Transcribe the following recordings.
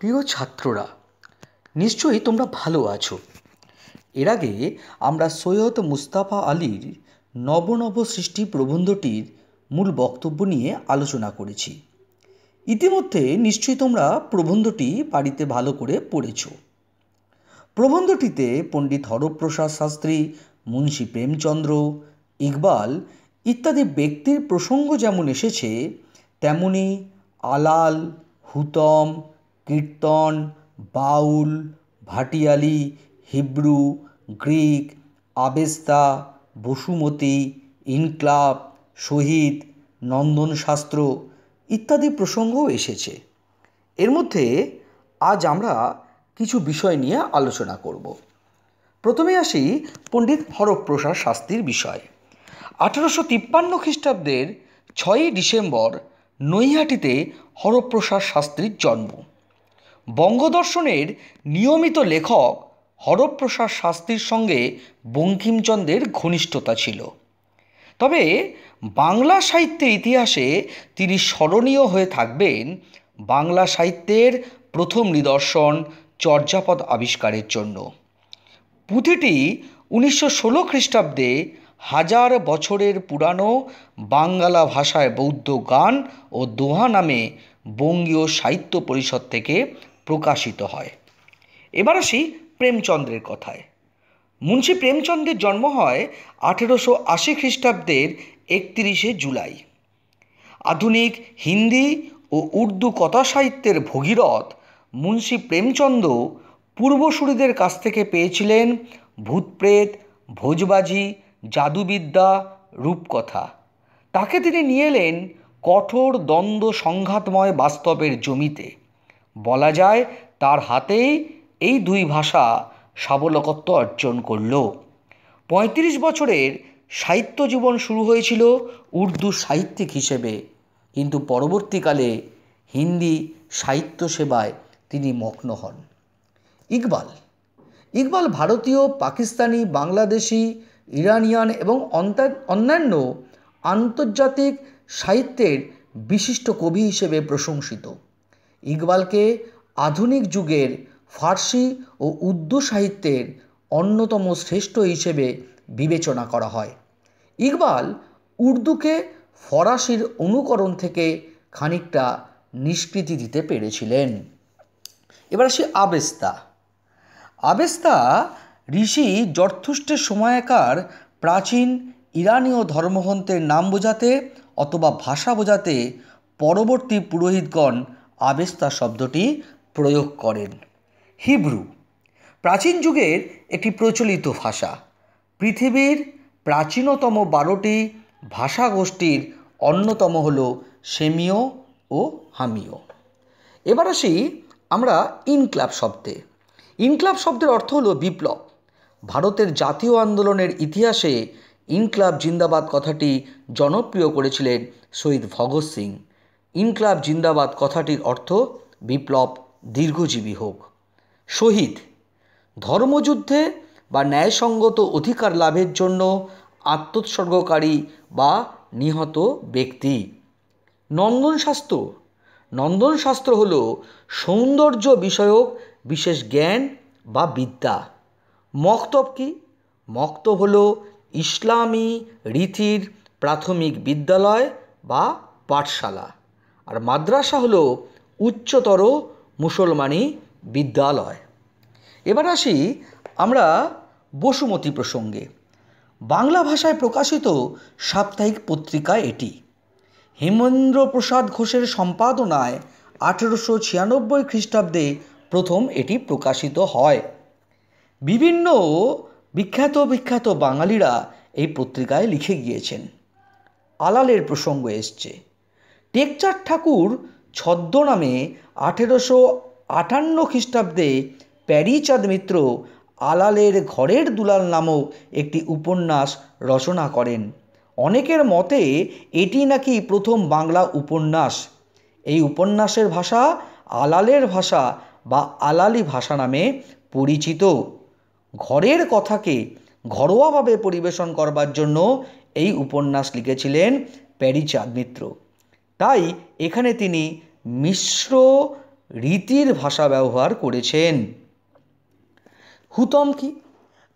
প্রিয় ছাত্ররা নিশ্চয়ই তোমরা ভালো আছো এর আগে আমরা সৈয়দ মুস্তাফা আলীর নবনব সৃষ্টি প্রবন্ধটির মূল বক্তব্য নিয়ে আলোচনা করেছি ইতিমধ্যে নিশ্চয়ই তোমরা প্রবন্ধটি বাড়িতে ভালো করে পড়েছ প্রবন্ধটিতে পণ্ডিত হরপ্রসাদ শাস্ত্রী মুন্সী প্রেমচন্দ্র ইকবাল ইত্যাদি ব্যক্তির প্রসঙ্গ যেমন এসেছে তেমনি Alal Hutom kirtan Baul Bhatiyali Hebrew Greek Avesta Basumati Inqilab শহীদ নন্দনশাস্ত্র ইত্যাদি প্রসঙ্গও এসেছে এর মধ্যে আজ আমরা কিছু বিষয় নিয়ে আলোচনা করব প্রথমে আসি পণ্ডিত হরপ্রসাদ শাস্ত্রীর বিষয় আঠারোশো তিপ্পান্ন খ্রিস্টাব্দের ছয়ই ডিসেম্বর নৈহাটিতে হরপ্রসাদ শাস্ত্রীর জন্ম বঙ্গদর্শনের নিয়মিত লেখক হরপ্রসাদ শাস্ত্রীর সঙ্গে বঙ্কিমচন্দ্রের ঘনিষ্ঠতা ছিল তবে বাংলা সাহিত্যের ইতিহাসে তিনি স্মরণীয় হয়ে থাকবেন বাংলা সাহিত্যের প্রথম নিদর্শন চর্যাপদ আবিষ্কারের জন্য পুঁথিটি উনিশশো ষোলো খ্রিস্টাব্দে হাজার বছরের পুরানো বাংলা ভাষায় বৌদ্ধ গান ও দোহা নামে বঙ্গীয় সাহিত্য পরিষদ থেকে প্রকাশিত হয় এবার আসি প্রেমচন্দ্রের কথায় মুন্সী প্রেমচন্দ্রের জন্ম হয় আঠেরোশো আশি খ্রিস্টাব্দের একত্রিশে জুলাই আধুনিক হিন্দি ও উর্দু কথা সাহিত্যের ভগীরথ মুন্সি প্রেমচন্দ্র পূর্বসূরিদের কাছ থেকে পেয়েছিলেন ভূতপ্রেত ভোজবাজি জাদুবিদ্যা রূপকথা তাকে তিনি নিয়ে এলেন কঠোর দ্বন্দ্ব সংঘাতময় বাস্তবের জমিতে বলা যায় তার হাতেই এই দুই ভাষা সাবলকত্ব অর্জন করল পঁয়ত্রিশ বছরের সাহিত্য জীবন শুরু হয়েছিল উর্দু সাহিত্যিক হিসেবে কিন্তু পরবর্তীকালে হিন্দি সাহিত্য সেবায় তিনি মগ্ন হন ইকবাল ইকবাল ভারতীয় পাকিস্তানি বাংলাদেশি ইরানিয়ান এবং অন্যান্য আন্তর্জাতিক সাহিত্যের বিশিষ্ট কবি হিসেবে প্রশংসিত ইকবালকে আধুনিক যুগের ফার্সি ও উর্দু সাহিত্যের অন্যতম শ্রেষ্ঠ হিসেবে বিবেচনা করা হয় ইকবাল উর্দুকে ফরাসির অনুকরণ থেকে খানিকটা নিষ্কৃতি দিতে পেরেছিলেন এবার আসি আবেস্তা আবেস্তা ঋষি জর্থুষ্টের সময়কার প্রাচীন ইরানীয় ধর্মগ্রন্থের নাম বোঝাতে অথবা ভাষা বোঝাতে পরবর্তী পুরোহিতগণ আবেস্তা শব্দটি প্রয়োগ করেন হিব্রু প্রাচীন যুগের একটি প্রচলিত ভাষা পৃথিবীর প্রাচীনতম বারোটি ভাষাগোষ্ঠীর অন্যতম হল সেমীয় ও হামীয় এবার আসি আমরা ইনক্লাব শব্দে ইনক্লাব শব্দের অর্থ হলো বিপ্লব ভারতের জাতীয় আন্দোলনের ইতিহাসে ইনক্লাব জিন্দাবাদ কথাটি জনপ্রিয় করেছিলেন শহীদ ভগৎ সিং ইনকলাব জিন্দাবাদ কথাটির অর্থ বিপ্লব দীর্ঘজীবী হোক শহীদ ধর্মযুদ্ধে বা ন্যায়সঙ্গত অধিকার লাভের জন্য আত্মোৎসর্গকারী বা নিহত ব্যক্তি নন্দনশাস্ত্র নন্দনশাস্ত্র হল সৌন্দর্য বিষয়ক বিশেষ জ্ঞান বা বিদ্যা মক্তব কি মক্তব হল ইসলামী রীতির প্রাথমিক বিদ্যালয় বা পাঠশালা আর মাদ্রাসা হলো উচ্চতর মুসলমানি বিদ্যালয় এবার আসি আমরা বসুমতী প্রসঙ্গে বাংলা ভাষায় প্রকাশিত সাপ্তাহিক পত্রিকা এটি হেমেন্দ্র প্রসাদ ঘোষের সম্পাদনায় আঠেরোশো ছিয়ানব্বই খ্রিস্টাব্দে প্রথম এটি প্রকাশিত হয় বিভিন্ন বিখ্যাত বিখ্যাত বাঙালিরা এই পত্রিকায় লিখে গিয়েছেন আলালের প্রসঙ্গ এসছে টেকচাঁদ ঠাকুর ছদ্মনামে আঠেরোশো আটান্ন খ্রিস্টাব্দে প্যারিচাঁদ মিত্র আলালের ঘরের দুলাল নামক একটি উপন্যাস রচনা করেন অনেকের মতে এটি নাকি প্রথম বাংলা উপন্যাস এই উপন্যাসের ভাষা আলালের ভাষা বা আলালি ভাষা নামে পরিচিত ঘরের কথাকে ঘরোয়াভাবে পরিবেশন করবার জন্য এই উপন্যাস লিখেছিলেন প্যারিচাঁদ মিত্র তাই এখানে তিনি মিশ্র রীতির ভাষা ব্যবহার করেছেন হুতম কি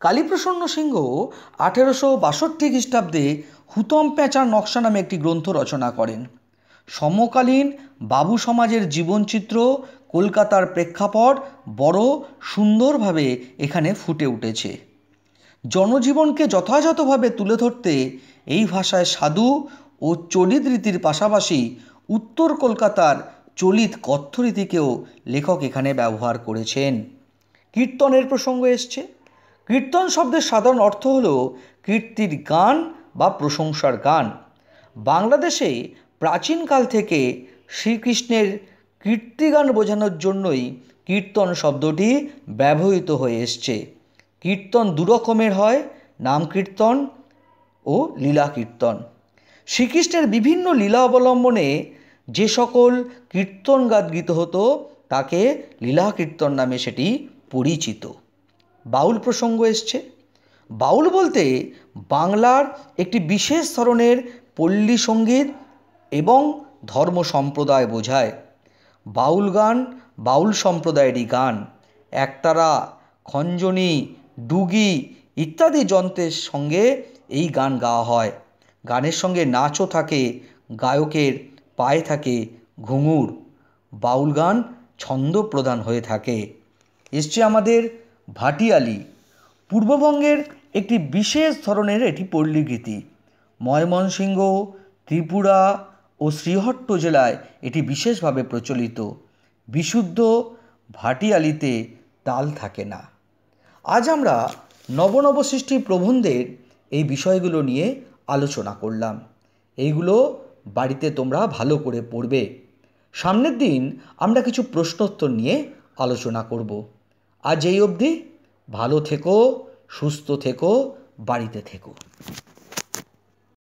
কালীপ্রসন্ন সিংহ আঠেরোশো বাষট্টি খ্রিস্টাব্দে হুতম পেঁচার নকশা নামে একটি গ্রন্থ রচনা করেন সমকালীন বাবু সমাজের জীবনচিত্র কলকাতার প্রেক্ষাপট বড় সুন্দরভাবে এখানে ফুটে উঠেছে জনজীবনকে যথাযথভাবে তুলে ধরতে এই ভাষায় সাধু ও চলিত রীতির পাশাপাশি উত্তর কলকাতার চলিত কথ্য রীতিকেও লেখক এখানে ব্যবহার করেছেন কীর্তনের প্রসঙ্গ এসছে কীর্তন শব্দের সাধারণ অর্থ হল কীর্তির গান বা প্রশংসার গান বাংলাদেশে প্রাচীনকাল থেকে শ্রীকৃষ্ণের কীর্তিগান বোঝানোর জন্যই কীর্তন শব্দটি ব্যবহৃত হয়ে এসছে কীর্তন দুরকমের হয় নাম কীর্তন ও লীলা কীর্তন শ্রীকৃষ্ণের বিভিন্ন লীলা অবলম্বনে যে সকল কীর্তন গীত হতো তাকে লীলা কীর্তন নামে সেটি পরিচিত বাউল প্রসঙ্গ এসছে বাউল বলতে বাংলার একটি বিশেষ ধরনের পল্লী সঙ্গীত এবং ধর্ম সম্প্রদায় বোঝায় বাউল গান বাউল সম্প্রদায়েরই গান একতারা খঞ্জনি ডুগি ইত্যাদি যন্ত্রের সঙ্গে এই গান গাওয়া হয় গানের সঙ্গে নাচও থাকে গায়কের পায়ে থাকে ঘুঙুর বাউল গান ছন্দ প্রদান হয়ে থাকে এসছে আমাদের ভাটিয়ালি পূর্ববঙ্গের একটি বিশেষ ধরনের এটি পল্লীগীতি ময়মনসিংহ ত্রিপুরা ও শ্রীহট্ট জেলায় এটি বিশেষভাবে প্রচলিত বিশুদ্ধ ভাটিয়ালিতে তাল থাকে না আজ আমরা নবনব সৃষ্টি প্রবন্ধের এই বিষয়গুলো নিয়ে আলোচনা করলাম এইগুলো বাড়িতে তোমরা ভালো করে পড়বে সামনের দিন আমরা কিছু প্রশ্নোত্তর নিয়ে আলোচনা করব আজ এই অবধি ভালো থেকো সুস্থ থেকো বাড়িতে থেকো